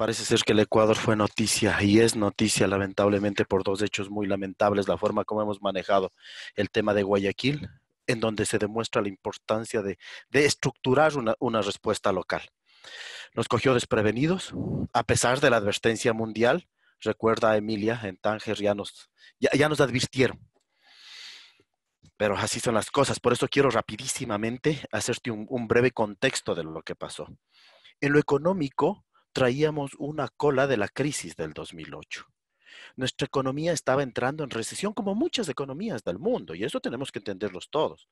Parece ser que el Ecuador fue noticia y es noticia lamentablemente por dos hechos muy lamentables, la forma como hemos manejado el tema de Guayaquil, en donde se demuestra la importancia de, de estructurar una, una respuesta local. Nos cogió desprevenidos, a pesar de la advertencia mundial. Recuerda a Emilia, en Tánger ya nos, ya, nos advirtieron. Pero así son las cosas. Por eso quiero rapidísimamente hacerte un, un, breve contexto de lo que pasó. En lo económico, traíamos una cola de la crisis del 2008. Nuestra economía estaba entrando en recesión como muchas economías del mundo y eso tenemos que entenderlos todos.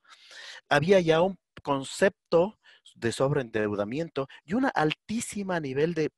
Había ya un concepto de sobreendeudamiento y una altísima nivel de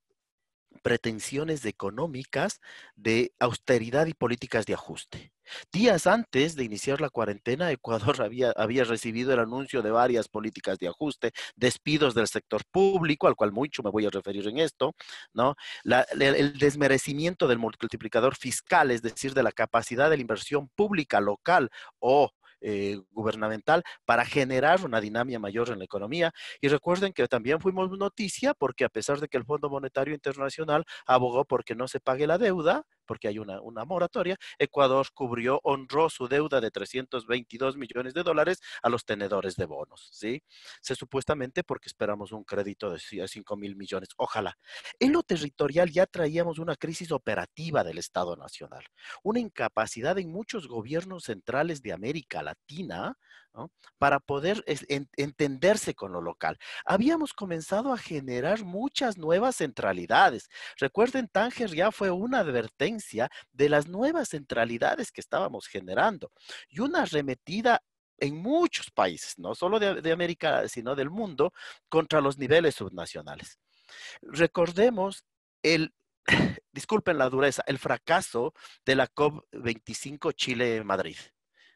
pretensiones económicas de austeridad y políticas de ajuste. Días antes de iniciar la cuarentena, Ecuador había, recibido el anuncio de varias políticas de ajuste, despidos del sector público, al cual mucho me voy a referir en esto, ¿no? el, desmerecimiento del multiplicador fiscal, es decir, de la capacidad de la inversión pública local o eh, gubernamental para generar una dinámica mayor en la economía. Y recuerden que también fuimos noticia porque a pesar de que el Fondo Monetario Internacional abogó porque no se pague la deuda, porque hay una, moratoria, Ecuador cubrió, honró su deuda de 322 millones de dólares a los tenedores de bonos, ¿sí? Se supuestamente porque esperamos un crédito de 5 mil millones, ojalá. En lo territorial ya traíamos una crisis operativa del Estado Nacional, una incapacidad en muchos gobiernos centrales de América Latina para poder entenderse con lo local. Habíamos comenzado a generar muchas nuevas centralidades. Recuerden, Tánger ya fue una advertencia de las nuevas centralidades que estábamos generando y una arremetida en muchos países, no solo de, de América, sino del mundo, contra los niveles subnacionales. Recordemos el, disculpen la dureza, el fracaso de la COP25 Chile-Madrid.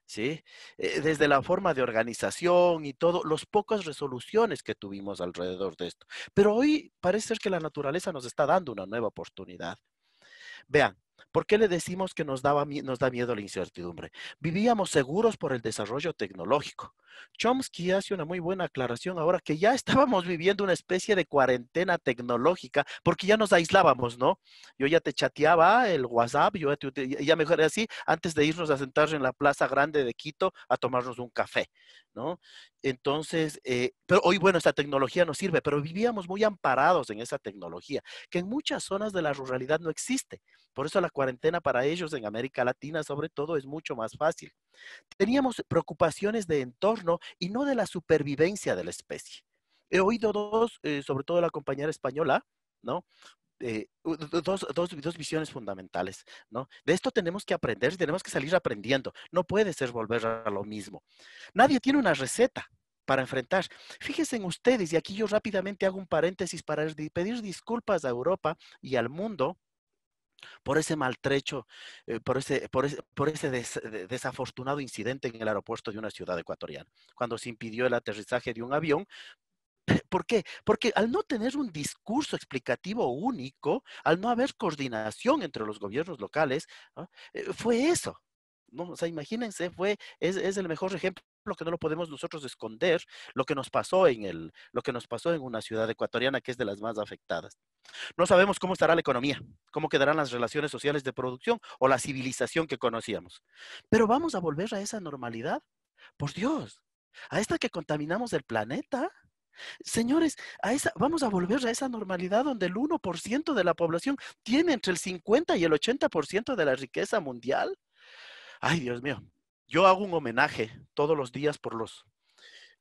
¿sí? Eh, desde la forma de organización y todo, las pocas resoluciones que tuvimos alrededor de esto. Pero hoy parece ser que la naturaleza nos está dando una nueva oportunidad. Vean, ¿Por qué le decimos que nos, daba, nos da miedo la incertidumbre? Vivíamos seguros por el desarrollo tecnológico. Chomsky hace una muy buena aclaración ahora que ya estábamos viviendo una especie de cuarentena tecnológica porque ya nos aislábamos, ¿no? Yo ya te chateaba el WhatsApp, yo ya, ya mejor así, antes de irnos a sentarse en la plaza grande de Quito a tomarnos un café, ¿no? Entonces, eh, pero hoy, bueno, esta tecnología nos sirve, pero vivíamos muy amparados en esa tecnología, que en muchas zonas de la ruralidad no existe. Por eso la cuarentena para ellos en América Latina, sobre todo, es mucho más fácil. Teníamos preocupaciones de entorno y no de la supervivencia de la especie. He oído dos, eh, sobre todo la compañera española, ¿no? Eh, dos, dos, dos, visiones fundamentales, ¿no? De esto tenemos que aprender, tenemos que salir aprendiendo. No puede ser volver a lo mismo. Nadie tiene una receta para enfrentar. Fíjense en ustedes, y aquí yo rápidamente hago un paréntesis para pedir disculpas a Europa y al mundo por ese maltrecho, eh, por ese, por ese, por ese desafortunado incidente en el aeropuerto de una ciudad ecuatoriana, cuando se impidió el aterrizaje de un avión ¿Por qué? Porque al no tener un discurso explicativo único, al no haber coordinación entre los gobiernos locales, eh, fue eso. ¿no? O sea, imagínense, fue, es, es el mejor ejemplo que no lo podemos nosotros esconder, lo que nos pasó en el, lo que nos pasó en una ciudad ecuatoriana que es de las más afectadas. No sabemos cómo estará la economía, cómo quedarán las relaciones sociales de producción o la civilización que conocíamos. Pero vamos a volver a esa normalidad, por Dios, a esta que contaminamos el planeta. Señores, vamos a volver a esa normalidad donde el 1% de la población tiene entre el 50 y el 80% de la riqueza mundial. Ay, Dios mío, yo hago un homenaje todos los días por los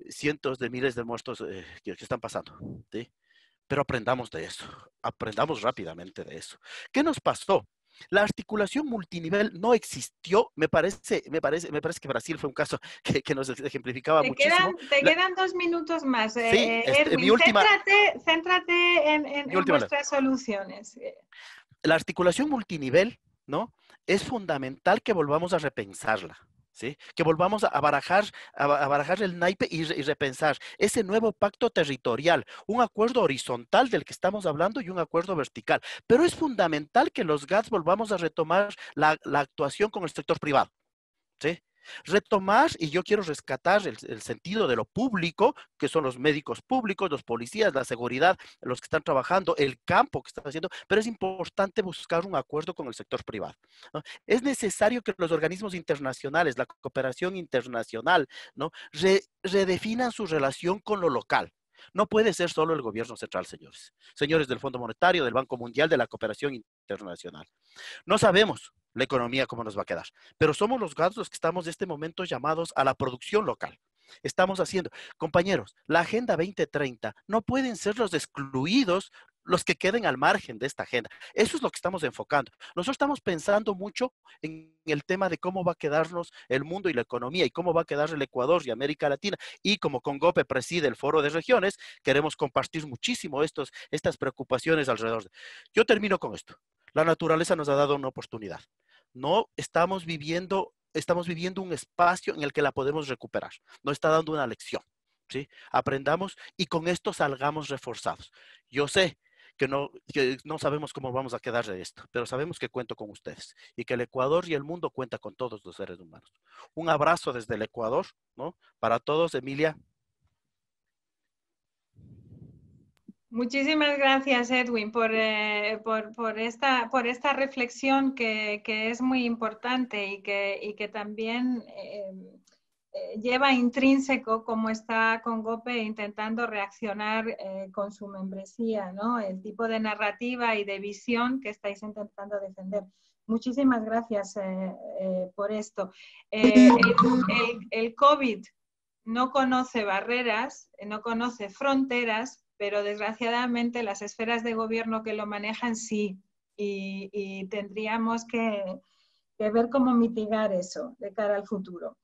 cientos de miles de muertos eh, que, están pasando. Pero aprendamos de eso, aprendamos rápidamente de eso. ¿Qué nos pasó? La articulación multinivel no existió. Me parece, me parece, me parece que Brasil fue un caso que, nos ejemplificaba muchísimo. te quedan dos minutos más. Erwin, eh, este, céntrate, en, en, soluciones. La articulación multinivel, ¿no? Es fundamental que volvamos a repensarla. ¿Sí? Que volvamos a barajar, a barajar el naipe y, repensar ese nuevo pacto territorial, un acuerdo horizontal del que estamos hablando y un acuerdo vertical. Pero es fundamental que los GATS volvamos a retomar la, la actuación con el sector privado. ¿Sí? Retomar, y yo quiero rescatar el, sentido de lo público, que son los médicos públicos, los policías, la seguridad, los que están trabajando, el campo que están haciendo, pero es importante buscar un acuerdo con el sector privado. Es necesario que los organismos internacionales, la cooperación internacional, redefinan su relación con lo local. No puede ser solo el gobierno central, señores. Señores del Fondo Monetario, del Banco Mundial, de la Cooperación Internacional. No sabemos la economía cómo nos va a quedar, pero somos los gastos que estamos de este momento llamados a la producción local. Estamos haciendo, compañeros, la Agenda 2030 no pueden ser los excluidos los que queden al margen de esta agenda. Eso es lo que estamos enfocando. Nosotros estamos pensando mucho en el tema de cómo va a quedarnos el mundo y la economía y cómo va a quedar el Ecuador y América Latina. Y como Congope preside el Foro de Regiones, queremos compartir muchísimo estos, estas preocupaciones alrededor. Yo termino con esto. La naturaleza nos ha dado una oportunidad. No estamos viviendo, estamos viviendo un espacio en el que la podemos recuperar. No está dando una lección. ¿sí? Aprendamos y con esto salgamos reforzados. Yo sé que no, sabemos cómo vamos a quedar de esto, pero sabemos que cuento con ustedes y que el Ecuador y el mundo cuenta con todos los seres humanos. Un abrazo desde el Ecuador, ¿no? Para todos, Emilia. Muchísimas gracias, Edwin, por, eh, por, esta, por esta reflexión que, es muy importante y que, que también... Em, eh, lleva intrínseco cómo está con Gope intentando reaccionar eh, con su membresía, ¿no? El tipo de narrativa y de visión que estáis intentando defender. Muchísimas gracias eh, por esto. El, COVID no conoce barreras, no conoce fronteras, pero desgraciadamente las esferas de gobierno que lo manejan sí. Y, tendríamos que ver cómo mitigar eso de cara al futuro.